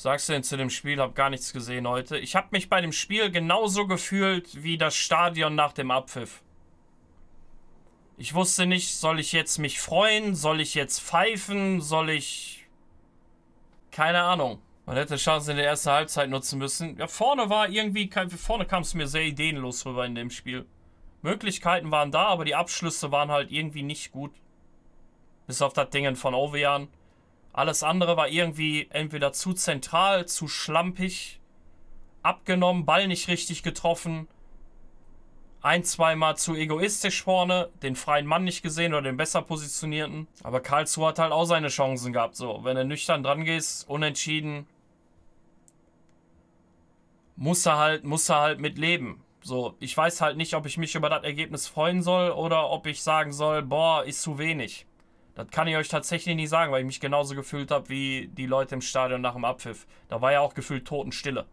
Sagst du denn zu dem Spiel, hab gar nichts gesehen heute. Ich hab mich bei dem Spiel genauso gefühlt wie das Stadion nach dem Abpfiff. Ich wusste nicht, soll ich jetzt mich freuen, soll ich jetzt pfeifen, soll ich... Keine Ahnung. Man hätte Chancen in der ersten Halbzeit nutzen müssen. Ja, vorne war irgendwie, vorne kam es mir sehr ideenlos rüber in dem Spiel. Möglichkeiten waren da, aber die Abschlüsse waren halt irgendwie nicht gut. Bis auf das Dingen von Ovean. Alles andere war irgendwie entweder zu zentral, zu schlampig, abgenommen, Ball nicht richtig getroffen, ein, zweimal zu egoistisch vorne, den freien Mann nicht gesehen oder den besser positionierten. Aber Karlsruhe hat halt auch seine Chancen gehabt. So, wenn er nüchtern dran gehst, unentschieden, muss er halt, muss er halt mit leben. So, ich weiß halt nicht, ob ich mich über das Ergebnis freuen soll oder ob ich sagen soll, boah, ist zu wenig. Das kann ich euch tatsächlich nicht sagen, weil ich mich genauso gefühlt habe wie die Leute im Stadion nach dem Abpfiff. Da war ja auch gefühlt Totenstille.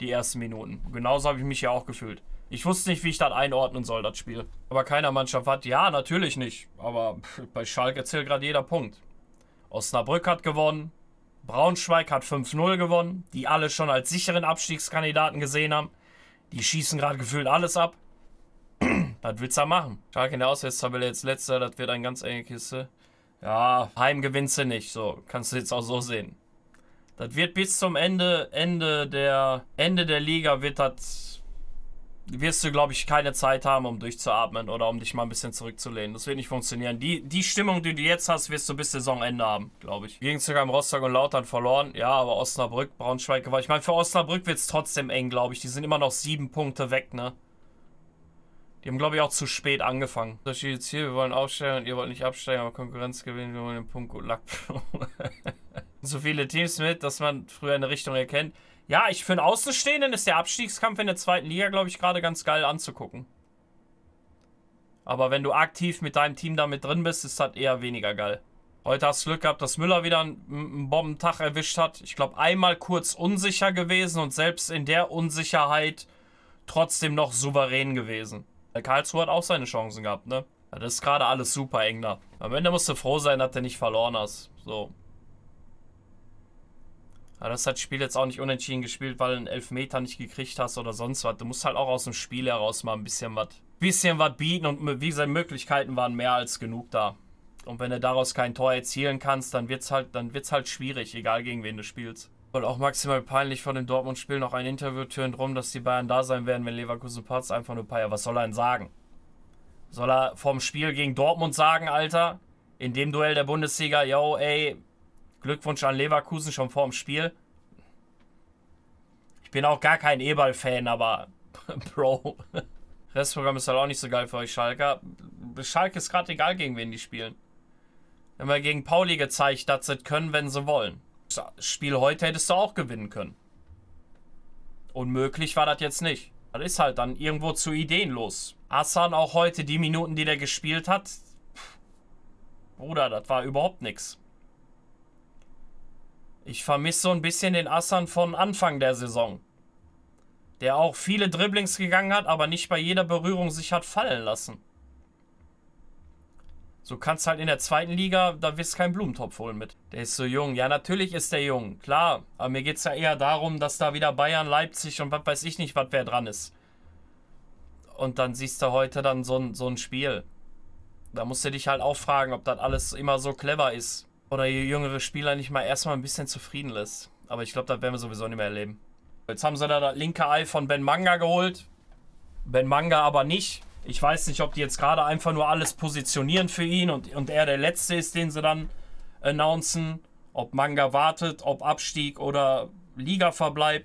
Die ersten Minuten. Genauso habe ich mich ja auch gefühlt. Ich wusste nicht, wie ich das einordnen soll, das Spiel. Aber keiner Mannschaft hat, ja, natürlich nicht. Aber bei Schalke zählt gerade jeder Punkt. Osnabrück hat gewonnen. Braunschweig hat 5-0 gewonnen, die alle schon als sicheren Abstiegskandidaten gesehen haben. Die schießen gerade gefühlt alles ab. Was willst du da machen? Schalke in der Auswärtstabelle jetzt letzter, das wird eine ganz enge Kiste. Ja, Heim gewinnst du nicht, so. Kannst du jetzt auch so sehen. Das wird bis zum Ende, Ende der, Ende der Liga wird das, wirst du, glaube ich, keine Zeit haben, um durchzuatmen oder um dich mal ein bisschen zurückzulehnen. Das wird nicht funktionieren. Die, die Stimmung, die du jetzt hast, wirst du bis Saisonende haben, glaube ich. Gegen sogar im Rostock und Lautern verloren. Ja, aber Osnabrück, Braunschweig, ich meine, für Osnabrück wird es trotzdem eng, glaube ich. Die sind immer noch sieben Punkte weg, ne? Die haben, glaube ich, auch zu spät angefangen. Das ist hier, wir wollen aufsteigen und ihr wollt nicht absteigen, aber Konkurrenz gewinnen, wir wollen den Punkt gut Lack. so viele Teams mit, dass man früher eine Richtung erkennt. Ja, ich für einen Außenstehenden ist der Abstiegskampf in der zweiten Liga, glaube ich, gerade ganz geil anzugucken. Aber wenn du aktiv mit deinem Team da mit drin bist, ist das eher weniger geil. Heute hast du Glück gehabt, dass Müller wieder einen, einen Bombentag erwischt hat. Ich glaube, einmal kurz unsicher gewesen und selbst in der Unsicherheit trotzdem noch souverän gewesen. Der Karlsruhe hat auch seine Chancen gehabt, ne? Das ist gerade alles super eng da. Am Ende musst du froh sein, dass du nicht verloren hast. So. Aber das hat das Spiel jetzt auch nicht unentschieden gespielt, weil du einen Elfmeter nicht gekriegt hast oder sonst was. Du musst halt auch aus dem Spiel heraus mal ein bisschen was bisschen bieten und wie gesagt, Möglichkeiten waren mehr als genug da. Und wenn du daraus kein Tor erzielen kannst, dann wird's halt, halt schwierig, egal gegen wen du spielst. Und auch maximal peinlich vor dem Dortmund-Spiel noch ein Interview tönt rum, dass die Bayern da sein werden, wenn Leverkusen Parts einfach nur Peier. Was soll er denn sagen? Soll er vorm Spiel gegen Dortmund sagen, Alter? In dem Duell der Bundesliga, yo, ey, Glückwunsch an Leverkusen schon vorm Spiel. Ich bin auch gar kein Ebal-Fan, aber Bro. Restprogramm ist halt auch nicht so geil für euch, Schalker. Schalke ist gerade egal, gegen wen die spielen. Wenn wir gegen Pauli gezeigt, dass sie können, wenn sie wollen. Spiel heute hättest du auch gewinnen können. Unmöglich war das jetzt nicht. Das ist halt dann irgendwo zu ideenlos. Hassan auch heute die Minuten, die der gespielt hat. Bruder, das war überhaupt nichts. Ich vermisse so ein bisschen den Hassan von Anfang der Saison. Der auch viele Dribblings gegangen hat, aber nicht bei jeder Berührung sich hat fallen lassen. So kannst halt in der zweiten Liga, da wirst du keinen Blumentopf holen mit. Der ist so jung. Ja, natürlich ist der jung, klar. Aber mir geht es ja eher darum, dass da wieder Bayern, Leipzig und was weiß ich nicht, was wer dran ist. Und dann siehst du heute dann so ein, so ein Spiel. Da musst du dich halt auch fragen, ob das alles immer so clever ist. Oder jüngere Spieler nicht mal erstmal ein bisschen zufrieden lässt. Aber ich glaube, das werden wir sowieso nicht mehr erleben. Jetzt haben sie da das linke Ei von Ben Manga geholt. Ben Manga aber nicht. Ich weiß nicht, ob die jetzt gerade einfach nur alles positionieren für ihn und, und er der Letzte ist, den sie dann announcen. Ob Manga wartet, ob Abstieg oder Ligaverbleib.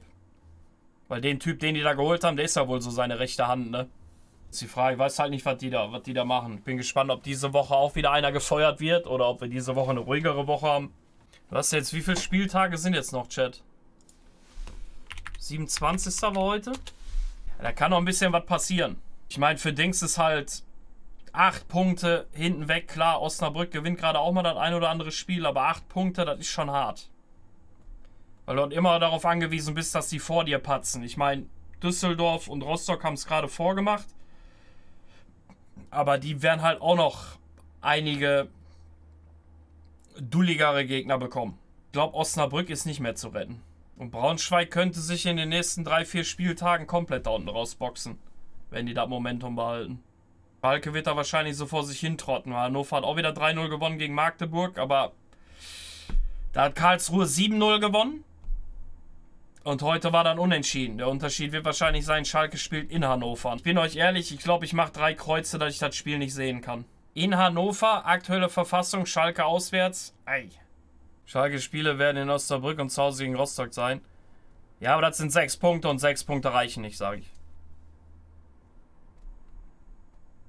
Weil den Typ, den die da geholt haben, der ist ja wohl so seine rechte Hand, ne? Ist die Frage, ich weiß halt nicht, was die da, was die da machen. Ich bin gespannt, ob diese Woche auch wieder einer gefeuert wird oder ob wir diese Woche eine ruhigere Woche haben. Was jetzt, wie viele Spieltage sind jetzt noch, Chat? 27. war heute? Da kann noch ein bisschen was passieren. Ich meine, für Dings ist halt acht Punkte hinten weg. Klar, Osnabrück gewinnt gerade auch mal das ein oder andere Spiel, aber acht Punkte, das ist schon hart. Weil du halt immer darauf angewiesen bist, dass die vor dir patzen. Ich meine, Düsseldorf und Rostock haben es gerade vorgemacht. Aber die werden halt auch noch einige dulligere Gegner bekommen. Ich glaube, Osnabrück ist nicht mehr zu retten. Und Braunschweig könnte sich in den nächsten drei, vier Spieltagen komplett da unten rausboxen wenn die das Momentum behalten. Schalke wird da wahrscheinlich so vor sich hintrotten. Hannover hat auch wieder 3-0 gewonnen gegen Magdeburg, aber da hat Karlsruhe 7-0 gewonnen. Und heute war dann unentschieden. Der Unterschied wird wahrscheinlich sein, Schalke spielt in Hannover. Ich bin euch ehrlich, ich glaube, ich mache drei Kreuze, dass ich das Spiel nicht sehen kann. In Hannover, aktuelle Verfassung, Schalke auswärts. Ei. Schalke Spiele werden in Osterbrück und zu Hause gegen Rostock sein. Ja, aber das sind sechs Punkte und sechs Punkte reichen nicht, sage ich.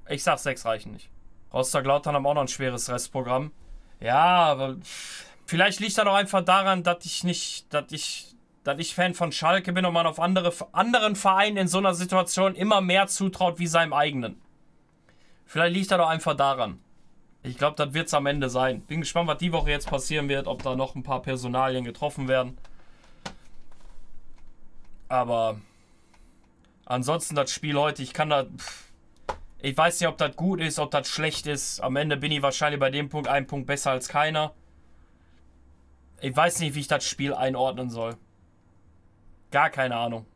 Ich sag, sechs reichen nicht. Rostock-Lautern haben auch noch ein schweres Restprogramm. Ja, aber vielleicht liegt das auch einfach daran, dass ich nicht, dass ich, dass ich Fan von Schalke bin und man auf andere, anderen Vereinen in so einer Situation immer mehr zutraut wie seinem eigenen. Vielleicht liegt das auch einfach daran. Ich glaube, das wird es am Ende sein. Bin gespannt, was die Woche jetzt passieren wird, ob da noch ein paar Personalien getroffen werden. Aber ansonsten das Spiel heute, ich kann da. Pff, ich weiß nicht, ob das gut ist, ob das schlecht ist. Am Ende bin ich wahrscheinlich bei dem Punkt einen Punkt besser als keiner. Ich weiß nicht, wie ich das Spiel einordnen soll. Gar keine Ahnung.